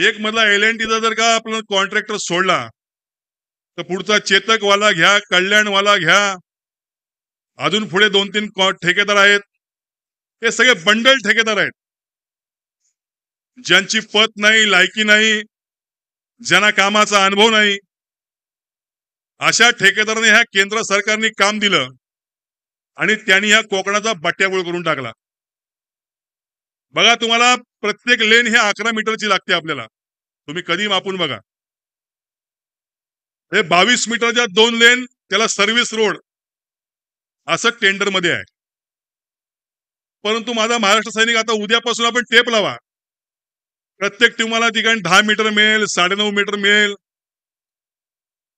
एक मधला L N टीचा जर का आपला कॉन्ट्रॅक्टर सोडला तर पुढचा चेतकवाला घ्या कल्याणवाला घ्या अजून पुढे दोन तीन ठेकेदार आहेत हे सगळे बंडल ठेकेदार आहेत ज्यांची पत नाही लायकी नाही ज्यांना कामाचा अनुभव नाही अशा ठेकेदारांनी ह्या केंद्र सरकारने काम दिलं आणि त्यांनी ह्या कोकणाचा बट्ट्याबोळ करून टाकला बघा तुम्हाला प्रत्येक लेन हे अकरा मीटरची लागते आपल्याला तुम्ही कधी मापून बघा हे बावीस मीटरच्या दोन लेन त्याला सर्व्हिस रोड असं टेंडरमध्ये आहे परंतु माझा महाराष्ट्र सैनिक आता उद्यापासून आपण टेप लावा प्रत्येक तुम्हाला ठिकाणी दहा मीटर मिळेल साडेनऊ मीटर मिळेल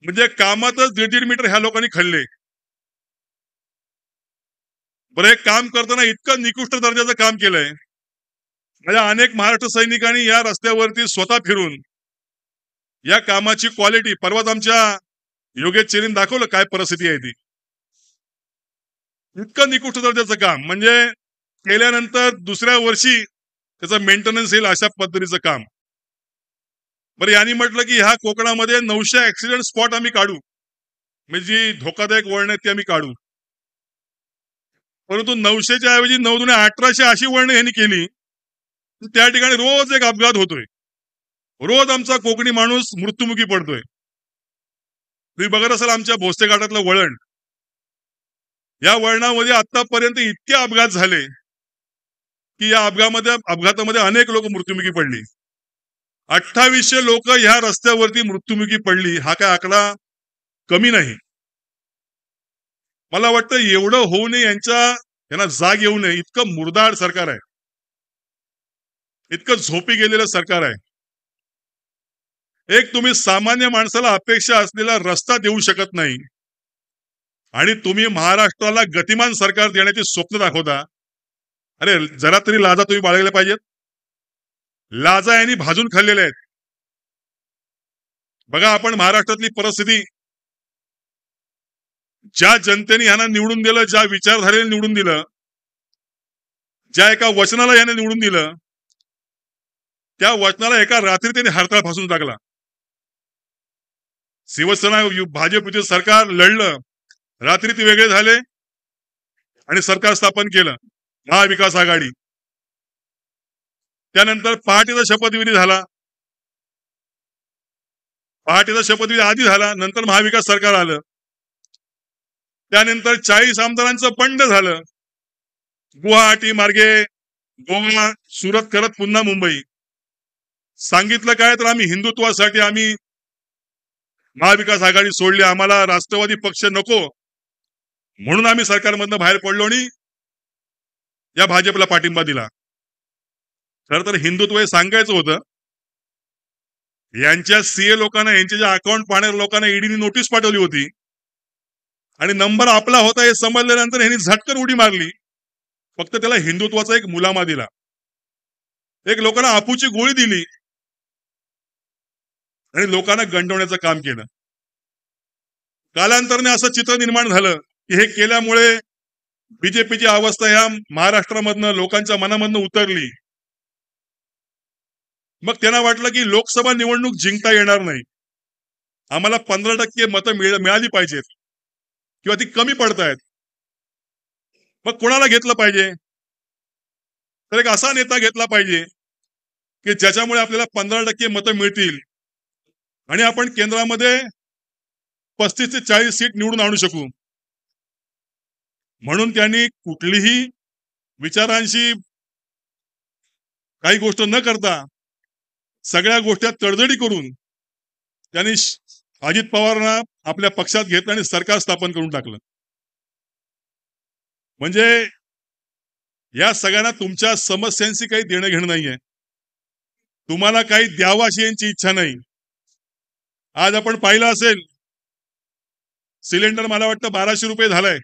म्हणजे कामातच दीड दीड मीटर ह्या लोकांनी खाल्ले बरं हे काम करताना इतकं निकृष्ट दर्जाचं काम केलंय माझ्या अनेक महाराष्ट्र सैनिकांनी या रस्त्यावरती स्वतः फिरून या कामाची क्वालिटी परवाच आमच्या योगेश चेरीन दाखवलं काय परिस्थिती आहे ती इतकं निकृष्ट दर्जाचं काम म्हणजे केल्यानंतर दुसऱ्या वर्षी त्याचं मेंटेनन्स येईल अशा पद्धतीचं काम बरं यांनी म्हटलं की ह्या कोकणामध्ये नऊशे ऍक्सिडेंट स्पॉट आम्ही काढू म्हणजे जी धोकादायक वळण आहेत ती आम्ही काढू परंतु नऊशेच्या ऐवजी नऊ दुने अठराशे अशी वळण यांनी केली त्या ठिकाणी रोज एक अपघात होतोय रोज आमचा कोकणी माणूस मृत्युमुखी पडतोय तुम्ही बघत असाल आमच्या भोसते घाटातलं वळण या वळणामध्ये आतापर्यंत इतके अपघात झाले की या अपघामध्ये अपघातामध्ये अनेक लोक मृत्युमुखी पडली अठ्ठावीसशे लोक ह्या रस्त्यावरती मृत्युमुखी पडली हा काय आकडा कमी नाही मला वाटतं एवढं होऊ नये यांच्या यांना जाग येऊ नये इतकं मुर्दाड सरकार आहे इतकं झोपी गेलेलं सरकार आहे एक तुम्ही सामान्य माणसाला अपेक्षा असलेला रस्ता देऊ शकत नाही आणि तुम्ही महाराष्ट्राला गतिमान सरकार देण्याची स्वप्न दाखवता अरे जरा तरी लाजा तुम्ही बाळगल्या पाहिजेत लाजा यांनी भाजून खाल्लेले आहेत बघा आपण महाराष्ट्रातली परिस्थिती ज्या जनतेने यांना निवडून दिलं ज्या विचारधारेने निवडून दिलं ज्या एका वचनाला याने निवडून दिलं त्या वचनाला एका रात्री त्यांनी हरताळ फासून टाकला शिवसेना युती सरकार लढलं रात्री ते वेगळे झाले आणि सरकार स्थापन केलं महाविकास आघाडी त्यानंतर पहाटेचा शपथविधी झाला पहाटेचा शपथविधी आधी झाला नंतर महाविकास सरकार आलं त्यानंतर चाळीस आमदारांचं पंड झालं गुवाहाटी मार्गे गोवा सुरत करत पुन्हा मुंबई सांगितलं काय तर आम्ही हिंदुत्वासाठी आम्ही महाविकास आघाडी सोडली आम्हाला राष्ट्रवादी पक्ष नको म्हणून आम्ही सरकारमधनं बाहेर पडलो आणि या भाजपला पाठिंबा दिला खर तर हिंदुत्व हे सांगायचं होतं यांच्या सीए लोकांना यांच्या ज्या अकाउंट पाहणाऱ्या लोकांना ईडीने e नोटीस पाठवली होती आणि नंबर आपला होता हे समजल्यानंतर यांनी झटकन उडी मारली फक्त त्याला हिंदुत्वाचा एक मुलामा दिला एक लोकांना आपूची गोळी दिली आणि लोकांना गंडवण्याचं काम केलं कालांतरने असं चित्र निर्माण झालं की हे केल्यामुळे बीजेपीची अवस्था ह्या महाराष्ट्रामधनं लोकांच्या मनामधनं उतरली मग त्यांना वाटलं की लोकसभा निवडणूक जिंकता येणार नाही आम्हाला पंधरा टक्के मतं मिळाली पाहिजेत किंवा ती कमी पडतायत मग कोणाला घेतलं पाहिजे तर एक असा नेता घेतला पाहिजे की ज्याच्यामुळे आपल्याला पंधरा टक्के मतं मिळतील आणि आपण केंद्रामध्ये पस्तीस ते चाळीस सीट निवडून आणू शकू म्हणून त्यांनी कुठलीही विचारांशी काही गोष्ट न करता सगळ्या गोष्टी तडजडी करून त्यांनी अजित पवारांना आपल्या पक्षात घेतलं आणि सरकार स्थापन करून टाकलं म्हणजे या सगळ्यांना तुमच्या समस्यांशी काही देणं घेणं नाहीये तुम्हाला काही द्यावं अशी यांची इच्छा नाही आज आपण पाहिलं असेल सिलेंडर मला वाटतं बाराशे रुपये झालाय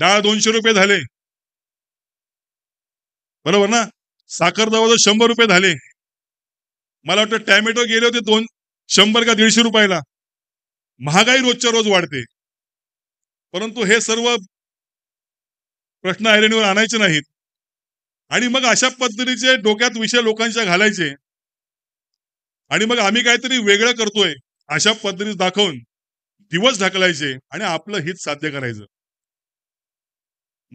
डाळ दोनशे रुपये झाले बरोबर ना साखर जवळजवळ शंभर रुपये झाले मला वाटतं टॅमॅटो गेले होते दोन शंभर का दीडशे रुपयाला महागाई रोजच्या रोज वाढते परंतु हे सर्व प्रश्न ऐरणीवर आणायचे नाहीत आणि मग अशा पद्धतीचे डोक्यात विषय लोकांच्या घालायचे आणि मग आम्ही काहीतरी वेगळं करतोय अशा पद्धतीत दाखवून दिवस ढकलायचे आणि आपलं हित साध्य करायचं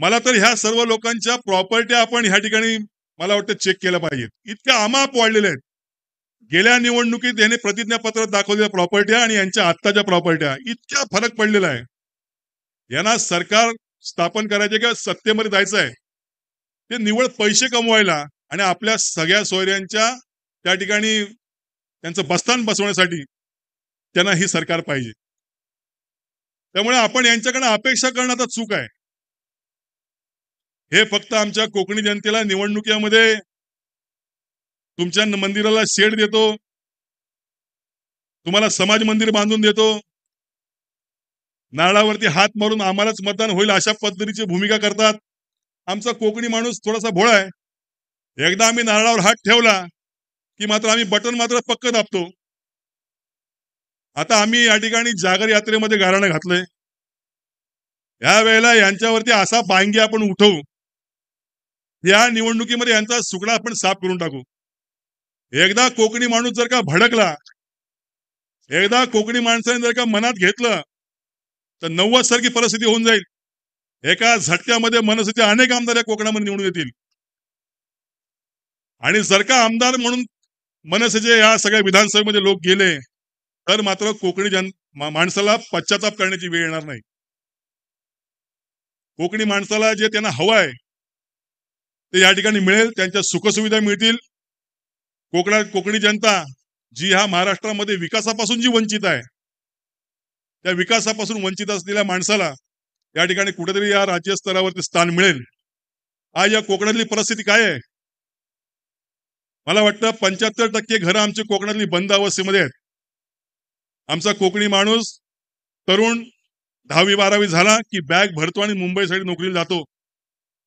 मला तर ह्या सर्व लोकांच्या प्रॉपर्ट्या आपण ह्या ठिकाणी मला वाटतं चेक केल्या पाहिजेत इतक्या आमाप वाढलेल्या आहेत गेल्या निवडणुकीत याने प्रतिज्ञापत्रात दाखवलेल्या प्रॉपर्ट्या आणि यांच्या आत्ताच्या प्रॉपर्ट्या इतक्या फरक पडलेला आहे यांना सरकार स्थापन करायचे किंवा सत्तेमध्ये जायचं आहे ते निवड पैसे कमवायला आणि आपल्या सगळ्या सोयऱ्यांच्या त्या ठिकाणी त्यांचं बस्तान बसवण्यासाठी त्यांना ही सरकार पाहिजे त्यामुळे आपण यांच्याकडे अपेक्षा करणं आता चूक आहे हे फक्त आमच्या कोकणी जनतेला निवडणुकीमध्ये तुमच्या मंदिराला शेड देतो तुम्हाला समाज मंदिर बांधून देतो नारळावरती हात मारून आम्हालाच मतदान होईल अशा पद्धतीची भूमिका करतात आमचा कोकणी माणूस थोडासा भोळा आहे एकदा आम्ही नारळावर हात ठेवला की मात्र आम्ही बटन मात्र पक्क दाबतो आता आम्ही या ठिकाणी जागर यात्रेमध्ये गाराणं घातलंय या वेळेला यांच्यावरती असा बांगी आपण उठवू या निवडणुकीमध्ये यांचा सुकडा आपण साफ करून टाकू एकदा कोकणी माणूस जर का भडकला एकदा कोकणी माणसाने जर का मनात घेतलं तर नव्वद सारखी परिस्थिती होऊन जाईल एका झटक्यामध्ये मनसेचे अनेक आमदार या कोकणामध्ये निवडून येतील आणि जर का आमदार म्हणून मनसेचे या सगळ्या विधानसभेमध्ये लोक गेले तर मात्र कोकणी जन माणसाला पश्चाताप करण्याची वेळ येणार नाही कोकणी माणसाला जे त्यांना हवं आहे ते या ठिकाणी मिळेल त्यांच्या सुखसुविधा मिळतील कोकणात कोकणी जनता जी ह्या महाराष्ट्रामध्ये विकासापासून जी वंचित आहे त्या विकासापासून वंचित असलेल्या माणसाला या ठिकाणी कुठेतरी या राज्य स्थान मिळेल आज या कोकणातली परिस्थिती काय आहे मला वाटतं पंच्याहत्तर टक्के घरं आमची कोकणातली बंद अवस्थेमध्ये आहेत आमचा कोकणी माणूस तरुण दहावी बारावी झाला की बॅग भरतो आणि मुंबईसाठी नोकरीला जातो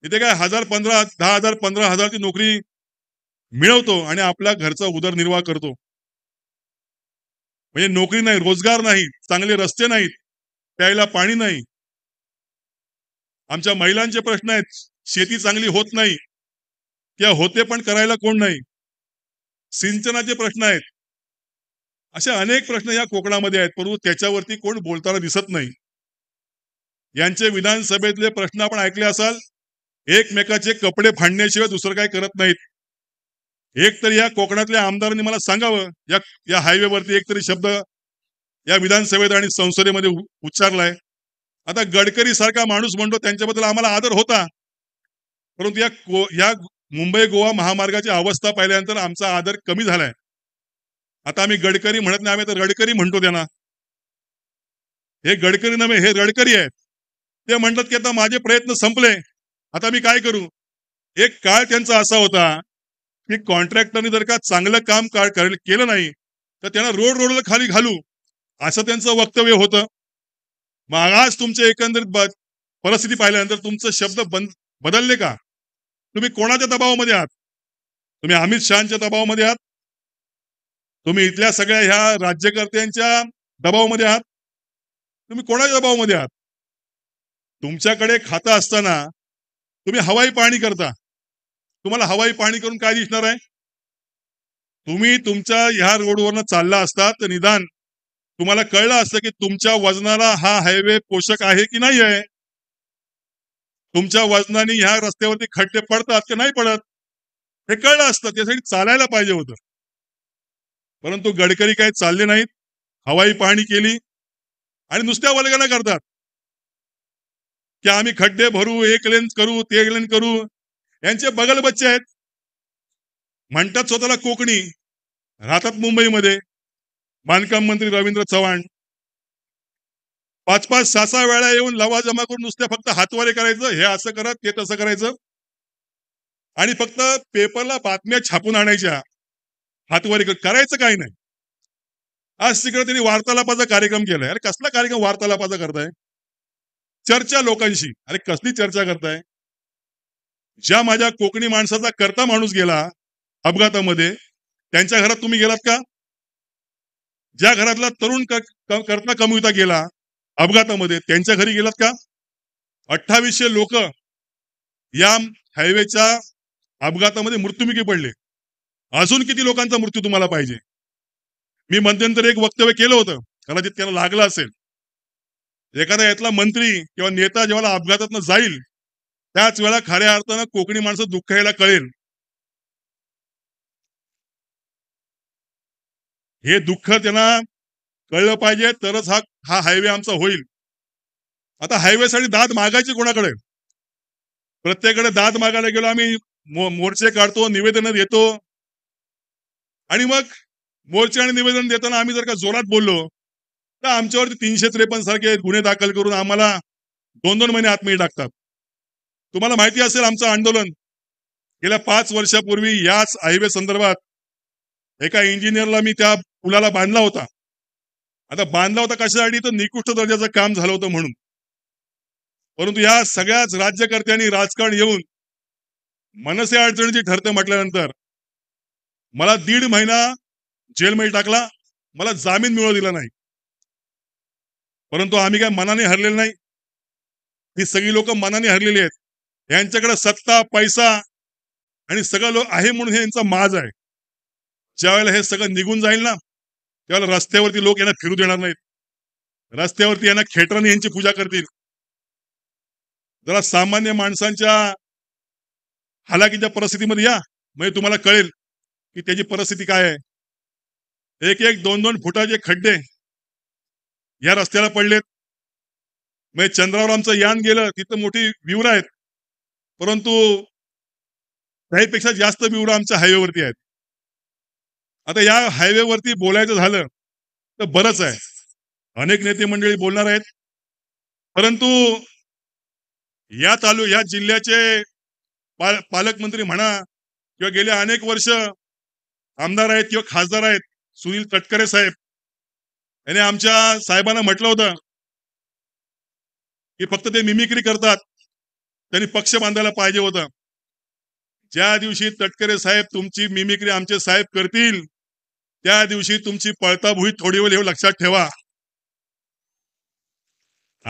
इथे काय हजार पंधरा दहा हजार पंधरा हजारची नोकरी मिळवतो आणि आपल्या घरचा उदरनिर्वाह करतो म्हणजे नोकरी नाही रोजगार नाही चांगले रस्ते नाहीत प्यायला पाणी नाही आमच्या महिलांचे प्रश्न आहेत शेती चांगली होत नाही त्या होते पण करायला कोण नाही सिंचनाचे प्रश्न आहेत असे अनेक प्रश्न या कोकणामध्ये आहेत परंतु त्याच्यावरती कोण बोलताना दिसत नाही यांचे विधानसभेतले प्रश्न आपण ऐकले असाल एकमेकाचे कपडे फाडण्याशिवाय दुसरं काय करत नाहीत एक तरी या कोकणातल्या आमदारांनी मला सांगावं या या हायवेवरती एक तरी शब्द या विधानसभेत आणि संसदेमध्ये उच्चारलाय आता गडकरी सारखा माणूस म्हणतो त्यांच्याबद्दल आम्हाला आदर होता परंतु या या मुंबई गोवा महामार्गाची अवस्था पाहिल्यानंतर आमचा आदर कमी झालाय आता आम्ही गडकरी म्हणत नाही आम्ही तर रडकरी म्हणतो त्यांना हे गडकरी नव्हे हे रडकरी आहेत ते म्हणतात की आता माझे प्रयत्न संपले आता मी काय करू एक काळ त्यांचा असा होता की कॉन्ट्रॅक्टरने जर का चांगलं काम केलं नाही तर त्यांना रोड रोडला खाली घालू असं त्यांचं वक्तव्य होतं मग आज तुमचे एकंदरीत परिस्थिती पाहिल्यानंतर तुमचं शब्द बंद बदलले का तुम्ही कोणाच्या दबावामध्ये आहात तुम्ही अमित शहाच्या दबावामध्ये आहात तुम्ही इथल्या सगळ्या ह्या राज्यकर्त्यांच्या दबावामध्ये आहात तुम्ही कोणाच्या दबावामध्ये आहात तुमच्याकडे खातं असताना तुम्ही हवाई पाहणी करता तुम्हाला हवाई पाहणी करून काय दिसणार आहे तुम्ही तुमच्या ह्या रोडवरनं चालला असता तर निदान तुम्हाला कळलं असतं की तुमच्या वजनाला हा हायवे पोषक आहे की नाही आहे तुमच्या वजनाने ह्या रस्त्यावरती खड्डे पडतात की नाही पडत हे कळलं असतं त्यासाठी चालायला पाहिजे होतं परंतु गडकरी काही चालले नाहीत हवाई पाहणी केली आणि नुसत्या वर्गाला करतात की आम्ही खड्डे भरू एक लेन करू ते एक लेन करू यांचे बगल बच्चे आहेत म्हणतात स्वतःला कोकणी राहतात मुंबईमध्ये बांधकाम मंत्री रवींद्र चव्हाण पाच पाच सहा सहा वेळा येऊन लवा जमा करून नुसत्या फक्त हातवारे करायचं हे असं करा ते तसं करायचं आणि फक्त पेपरला बातम्या छापून आणायच्या हातवारे करायचं काही नाही आज तिकडे त्यांनी वार्तालापाचा कार्यक्रम केलाय अरे कसला कार्यक्रम वार्तालापाचा करताय चर्चा लोकांशी अरे कसली चर्चा करताय ज्या माझ्या कोकणी माणसाचा करता माणूस गेला अपघातामध्ये त्यांच्या घरात तुम्ही गेलात का ज्या घरातला तरुण करता कमविता गेला अपघातामध्ये त्यांच्या घरी गेलात का अठ्ठावीसशे लोक या हायवेच्या अपघातामध्ये मृत्युमुखी पडले अजून किती लोकांचा मृत्यू तुम्हाला पाहिजे मी मध्यंतर एक वक्तव्य केलं होतं कदाचित त्याला लागलं असेल एखादा यातला मंत्री किंवा नेता जेव्हा अपघातात जाईल त्याच वेळा खऱ्या अर्थानं कोकणी माणसं दुःख यायला कळेल हे दुःख त्यांना कळलं पाहिजे तरच हा हा हायवे आमचा होईल आता हायवेसाठी दाद मागायची कोणाकडे प्रत्येकाकडे दाद मागायला गेलो आम्ही मोर्चे काढतो निवेदन देतो आणि मग मोर्चे आणि निवेदन देताना आम्ही जर का जोरात बोललो तर आमच्यावरती तीनशे त्रेपन्न सारखे गुन्हे दाखल करून आम्हाला दोन दोन महिने आतमध्ये टाकतात तुम्हाला माहिती असेल आमचं आंदोलन गेल्या पाच वर्षापूर्वी याच हायवे संदर्भात एका इंजिनियरला मी त्या पुलाला बांधला होता आता बांधला होता कशासाठी तर निकृष्ट दर्जाचं काम झालं होतं म्हणून परंतु या सगळ्याच राज्यकर्त्यांनी राजकारण येऊन मनसे अडचणीची ठरते म्हटल्यानंतर मला दीड महिना जेलमध्ये टाकला मला जामीन मिळवू दिला नाही परंतु आम्ही काय मनाने हरलेले नाही ही सगळी लोक मनाने हरलेली आहेत यांच्याकडे सत्ता पैसा आणि सगळं लोक आहे म्हणून हे यांचा माज आहे ज्यावेळेला हे सगळं निघून जाईल ना तेव्हा रस्त्यावरती लोक यांना फिरू देणार नाहीत रस्त्यावरती यांना खेटरन यांची पूजा करतील जरा सामान्य माणसांच्या हालाकीच्या परिस्थितीमध्ये या म्हणजे तुम्हाला कळेल की त्याची परिस्थिती काय आहे एक एक दोन दोन फुटाचे खड्डे या रस्त्याला पडलेत म्हणजे चंद्रावर आमचं यान गेलं तिथं मोठी विवर आहेत परंतु त्याहीपेक्षा जास्त विवर आमच्या हायवेवरती आहेत आता या हायवेवरती बोलायचं झालं तर बरंच आहे अनेक नेते मंडळी बोलणार आहेत परंतु या तालु या जिल्ह्याचे पाल पालकमंत्री म्हणा किंवा गेल्या अनेक वर्ष आमदार आहेत किंवा खासदार आहेत सुनील तटकरे साहेब यांनी आमच्या साहेबांना म्हटलं होतं की फक्त ते मिमिक्री करतात त्यांनी पक्ष बांधायला पाहिजे होतं ज्या दिवशी तटकरे साहेब तुमची मिमिक्री आमचे साहेब करतील त्या दिवशी तुमची पळता थोडी वेळ येऊ लक्षात ठेवा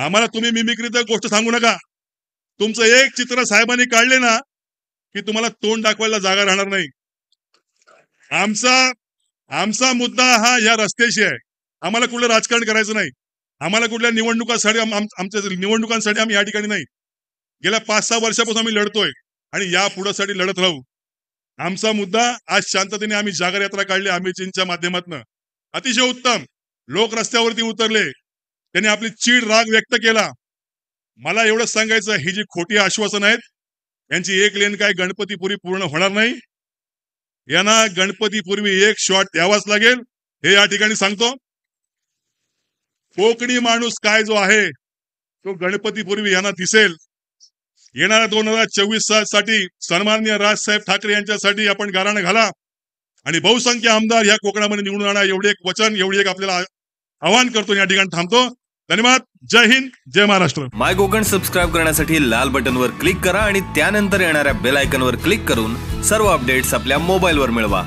आम्हाला तुम्ही मिमिक्री तर गोष्ट सांगू नका तुमचं एक चित्र साहेबांनी काढले ना की तुम्हाला तोंड दाखवायला जागा राहणार नाही आमचा आमचा मुद्दा हा या रस्त्याशी आहे आम्हाला कुठलं राजकारण करायचं नाही आम्हाला कुठल्या निवडणुकासाठी आमच्या निवडणुकांसाठी आम्ही या ठिकाणी नाही गेल्या पाच सहा वर्षापासून आम्ही लढतोय आणि या पुढेसाठी लढत राहू आमचा मुद्दा आज शांततेने आम्ही जागर यात्रा काढली आम्ही चीनच्या माध्यमातून अतिशय उत्तम लोक रस्त्यावरती उतरले त्यांनी आपली चीड राग व्यक्त केला मला एवढंच सांगायचं ही जी खोटी आश्वासन आहेत यांची एक लेन काय गणपतीपुरी पूर्ण होणार नाही यांना गणपतीपूर्वी एक शॉट द्यावाच लागेल हे या ठिकाणी सांगतो कोकणी माणूस काय जो आहे तो गणपतीपूर्वी यांना दिसेल येणाऱ्या दोन हजार चोवीस साठी सन्माननीय राजसाहेब ठाकरे यांच्यासाठी आपण गाराणं घाला आणि बहुसंख्य आमदार या कोकणामध्ये निवडून आणा एवढे एक वचन एवढी एक आपल्याला आवाहन करतो या ठिकाणी थांबतो धन्यवाद जय हिंद जय महाराष्ट्र माय कोकण सबस्क्राईब करण्यासाठी लाल बटनवर क्लिक करा आणि त्यानंतर येणाऱ्या बेल वर क्लिक करून सर्व अपडेट्स आपल्या मोबाईलवर मिळवा